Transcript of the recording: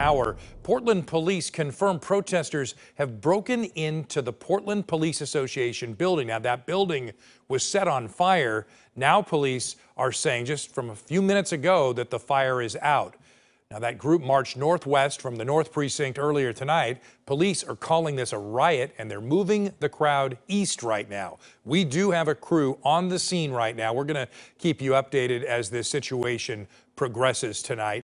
hour, Portland police confirmed protesters have broken into the Portland Police Association building. Now, that building was set on fire. Now, police are saying just from a few minutes ago that the fire is out. Now, that group marched northwest from the North Precinct earlier tonight. Police are calling this a riot, and they're moving the crowd east right now. We do have a crew on the scene right now. We're going to keep you updated as this situation progresses tonight.